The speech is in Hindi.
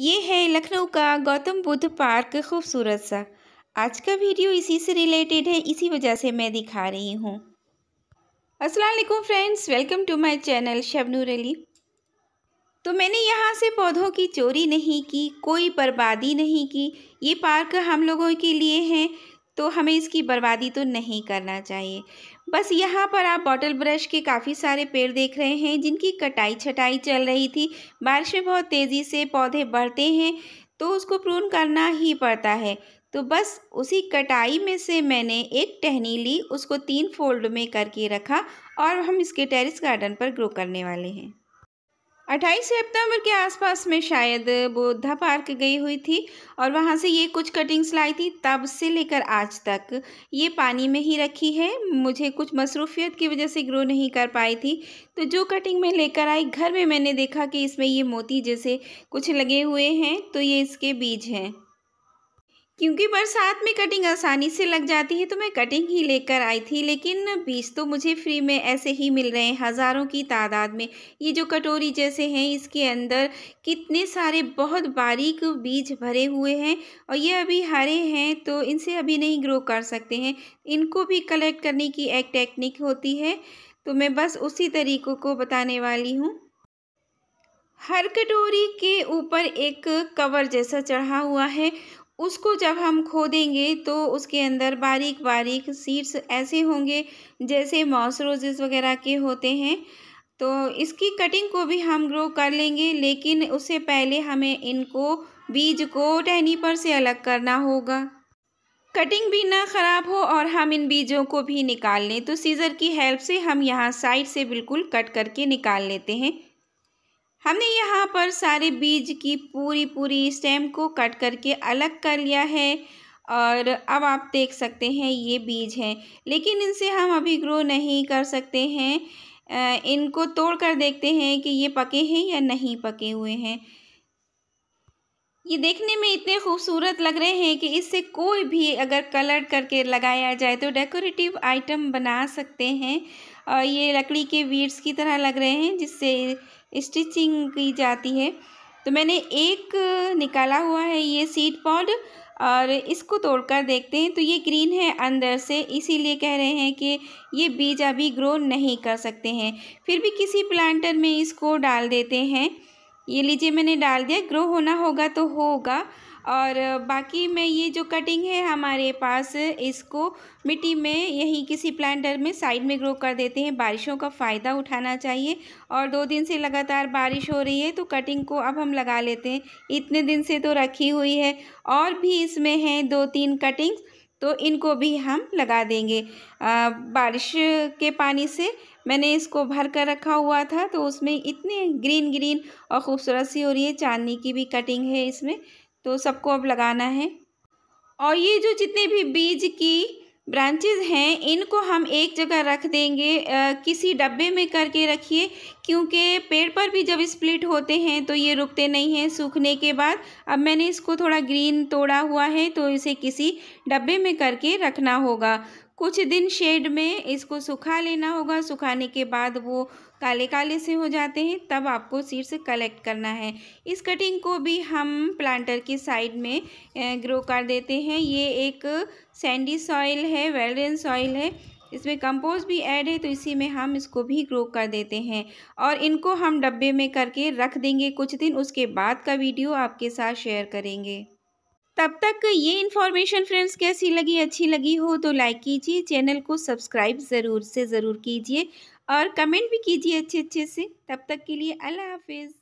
ये है लखनऊ का गौतम बुद्ध पार्क खूबसूरत सा आज का वीडियो इसी से रिलेटेड है इसी वजह से मैं दिखा रही हूँ असलम friends welcome to my channel Shabnoor Ali तो मैंने यहाँ से पौधों की चोरी नहीं की कोई बर्बादी नहीं की ये पार्क हम लोगों के लिए हैं तो हमें इसकी बर्बादी तो नहीं करना चाहिए बस यहाँ पर आप बॉटल ब्रश के काफ़ी सारे पेड़ देख रहे हैं जिनकी कटाई छटाई चल रही थी बारिश में बहुत तेज़ी से पौधे बढ़ते हैं तो उसको प्रून करना ही पड़ता है तो बस उसी कटाई में से मैंने एक टहनी ली उसको तीन फोल्ड में करके रखा और हम इसके टेरिस गार्डन पर ग्रो करने वाले हैं 28 सितंबर के आसपास में शायद बोधा पार्क गई हुई थी और वहाँ से ये कुछ कटिंग्स लाई थी तब से लेकर आज तक ये पानी में ही रखी है मुझे कुछ मसरूफियत की वजह से ग्रो नहीं कर पाई थी तो जो कटिंग मैं लेकर आई घर में मैंने देखा कि इसमें ये मोती जैसे कुछ लगे हुए हैं तो ये इसके बीज हैं क्योंकि बरसात में कटिंग आसानी से लग जाती है तो मैं कटिंग ही लेकर आई थी लेकिन बीज तो मुझे फ्री में ऐसे ही मिल रहे हैं हज़ारों की तादाद में ये जो कटोरी जैसे हैं इसके अंदर कितने सारे बहुत बारीक बीज भरे हुए हैं और ये अभी हरे हैं तो इनसे अभी नहीं ग्रो कर सकते हैं इनको भी कलेक्ट करने की एक टेक्निक होती है तो मैं बस उसी तरीक़ों को बताने वाली हूँ हर कटोरी के ऊपर एक कवर जैसा चढ़ा हुआ है उसको जब हम खोदेंगे तो उसके अंदर बारीक बारीक सीड्स ऐसे होंगे जैसे मॉस रोजेस वगैरह के होते हैं तो इसकी कटिंग को भी हम ग्रो कर लेंगे लेकिन उससे पहले हमें इनको बीज को टहनी पर से अलग करना होगा कटिंग भी ना ख़राब हो और हम इन बीजों को भी निकाल लें तो सीज़र की हेल्प से हम यहाँ साइड से बिल्कुल कट करके निकाल लेते हैं हमने यहाँ पर सारे बीज की पूरी पूरी स्टेम को कट करके अलग कर लिया है और अब आप देख सकते हैं ये बीज हैं लेकिन इनसे हम अभी ग्रो नहीं कर सकते हैं इनको तोड़ कर देखते हैं कि ये पके हैं या नहीं पके हुए हैं ये देखने में इतने खूबसूरत लग रहे हैं कि इससे कोई भी अगर कलर करके लगाया जाए तो डेकोरेटिव आइटम बना सकते हैं और ये लकड़ी के वीड्स की तरह लग रहे हैं जिससे स्टिचिंग की जाती है तो मैंने एक निकाला हुआ है ये सीड पॉड और इसको तोड़कर देखते हैं तो ये ग्रीन है अंदर से इसीलिए कह रहे हैं कि ये बीज अभी ग्रो नहीं कर सकते हैं फिर भी किसी प्लांटर में इसको डाल देते हैं ये लीजिए मैंने डाल दिया ग्रो होना होगा तो होगा और बाकी में ये जो कटिंग है हमारे पास इसको मिट्टी में यहीं किसी प्लांटर में साइड में ग्रो कर देते हैं बारिशों का फ़ायदा उठाना चाहिए और दो दिन से लगातार बारिश हो रही है तो कटिंग को अब हम लगा लेते हैं इतने दिन से तो रखी हुई है और भी इसमें हैं दो तीन कटिंग्स तो इनको भी हम लगा देंगे आ, बारिश के पानी से मैंने इसको भर कर रखा हुआ था तो उसमें इतने ग्रीन ग्रीन और ख़ूबसूरत सी हो रही है चांदनी की भी कटिंग है इसमें तो सबको अब लगाना है और ये जो जितने भी बीज की ब्रांचेज हैं इनको हम एक जगह रख देंगे आ, किसी डब्बे में करके रखिए क्योंकि पेड़ पर भी जब स्प्लिट होते हैं तो ये रुकते नहीं हैं सूखने के बाद अब मैंने इसको थोड़ा ग्रीन तोड़ा हुआ है तो इसे किसी डब्बे में करके रखना होगा कुछ दिन शेड में इसको सुखा लेना होगा सुखाने के बाद वो काले काले से हो जाते हैं तब आपको से कलेक्ट करना है इस कटिंग को भी हम प्लांटर की साइड में ग्रो कर देते हैं ये एक सैंडी सॉइल है वेलरेन सॉइल है इसमें कंपोस्ट भी ऐड है तो इसी में हम इसको भी ग्रो कर देते हैं और इनको हम डब्बे में करके रख देंगे कुछ दिन उसके बाद का वीडियो आपके साथ शेयर करेंगे तब तक ये इन्फॉर्मेशन फ्रेंड्स कैसी लगी अच्छी लगी हो तो लाइक कीजिए चैनल को सब्सक्राइब ज़रूर से ज़रूर कीजिए और कमेंट भी कीजिए अच्छे अच्छे से तब तक के लिए अल्लाह हाफिज़